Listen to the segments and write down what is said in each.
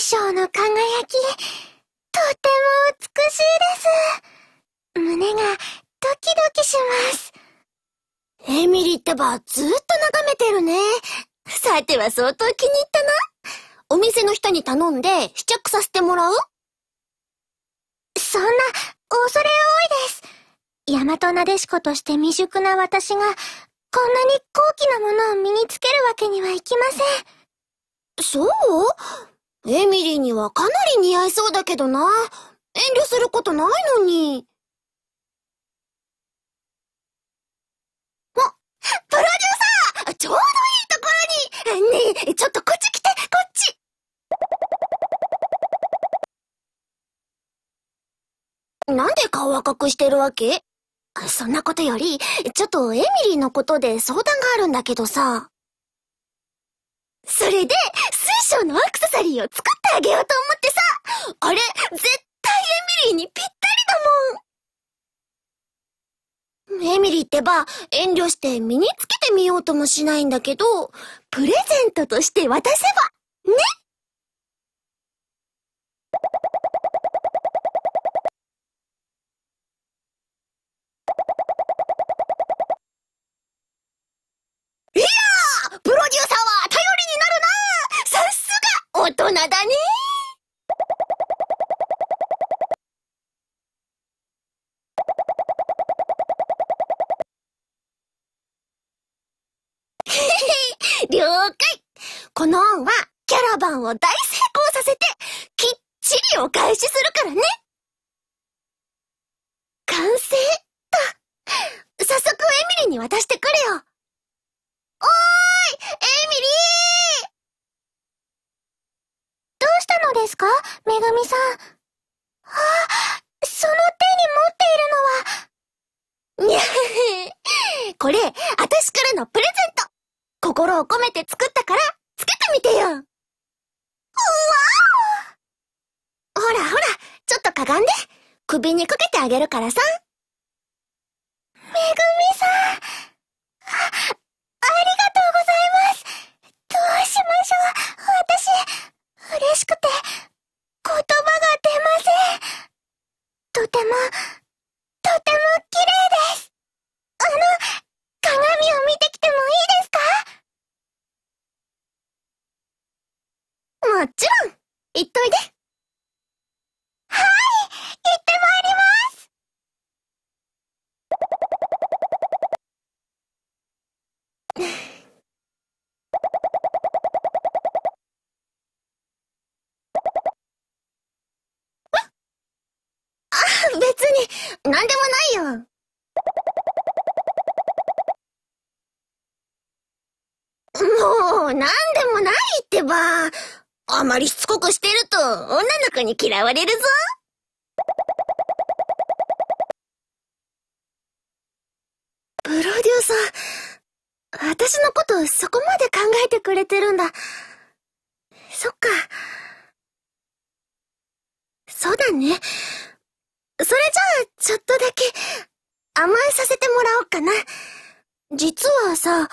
衣装の輝き、とても美しいです。胸がドキドキします。エミリーってば、ずっと眺めてるね。さては相当気に入ったな。お店の人に頼んで試着させてもらうそんな、恐れ多いです。大和なでしことして未熟な私が、こんなに高貴なものを身につけるわけにはいきません。そうエミリーにはかなり似合いそうだけどな。遠慮することないのに。あ、プロデューサーちょうどいいところにねえ、ちょっとこっち来て、こっちなんで顔赤くしてるわけそんなことより、ちょっとエミリーのことで相談があるんだけどさ。それで、水晶のアクセサリーを作ってあげようと思ってさあれ、絶対エミリーにぴったりだもんエミリーってば、遠慮して身につけてみようともしないんだけど、プレゼントとして渡せば、ね了解この恩はキャラバンを大成功させて、きっちりお返しするからね完成と、早速エミリに渡してくるよおーいエミリーどうしたのですかめぐみさん。あ、その手に持っているのは。に ゃこれ、あたしからのプレゼント心を込めて作ったから、つけてみてようわおほらほら、ちょっとかがんで、首にかけてあげるからさ。めぐみさん。もちろん行っといではい行ってまいりますあ、別に何でもないよもう、でもないってば。あまりしつこくしてると女の子に嫌われるぞ。プロデューサー、私のことそこまで考えてくれてるんだ。そっか。そうだね。それじゃあ、ちょっとだけ、甘えさせてもらおうかな。実はさ、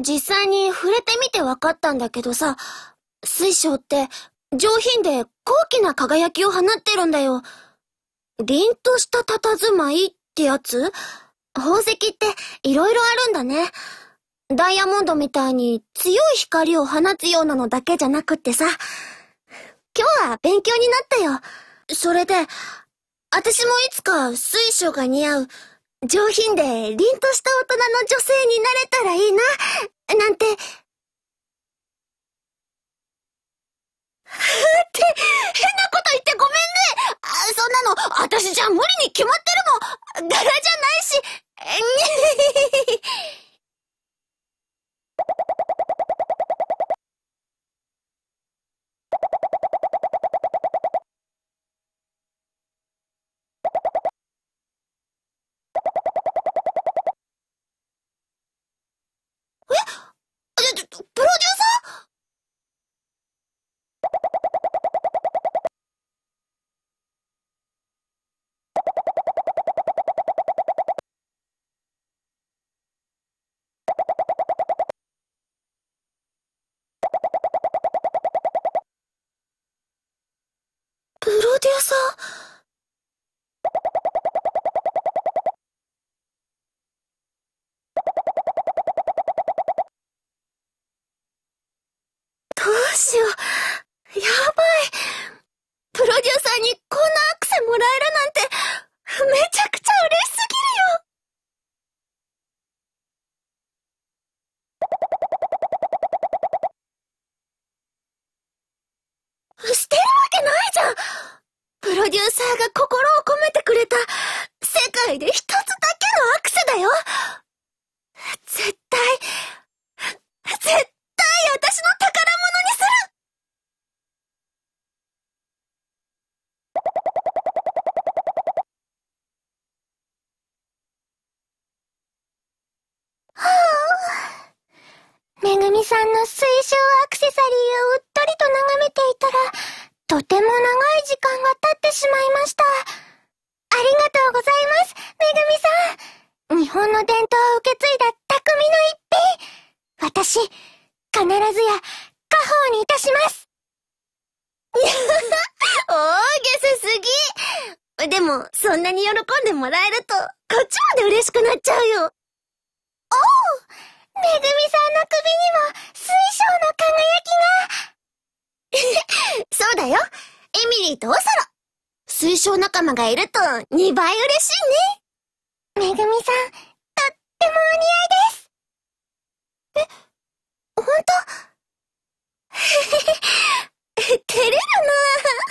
実際に触れてみて分かったんだけどさ、水晶って上品で高貴な輝きを放ってるんだよ。凛とした佇まいってやつ宝石って色々あるんだね。ダイヤモンドみたいに強い光を放つようなのだけじゃなくってさ。今日は勉強になったよ。それで、私もいつか水晶が似合う上品で凛とした大人の女性になれたらいいな、なんて。って変なこと言ってごめんねそんなの私じゃ無理に決まってるもん柄じゃないしさんどうしよう。で一つだけのアクセだよ絶対、絶対私の宝物にするはあ、めぐみさんの水晶アクセサリーをうっとりと眺めていたら、とても長い時間が経ってしまいました。必ずや、家宝にいたします 大げさすぎでも、そんなに喜んでもらえると、こっちまで嬉しくなっちゃうよおうめぐみさんの首にも、水晶の輝きが そうだよエミリーとオセロ水晶仲間がいると、2倍嬉しいねめぐみさん、とってもお似合いですえ当 照れるなぁ。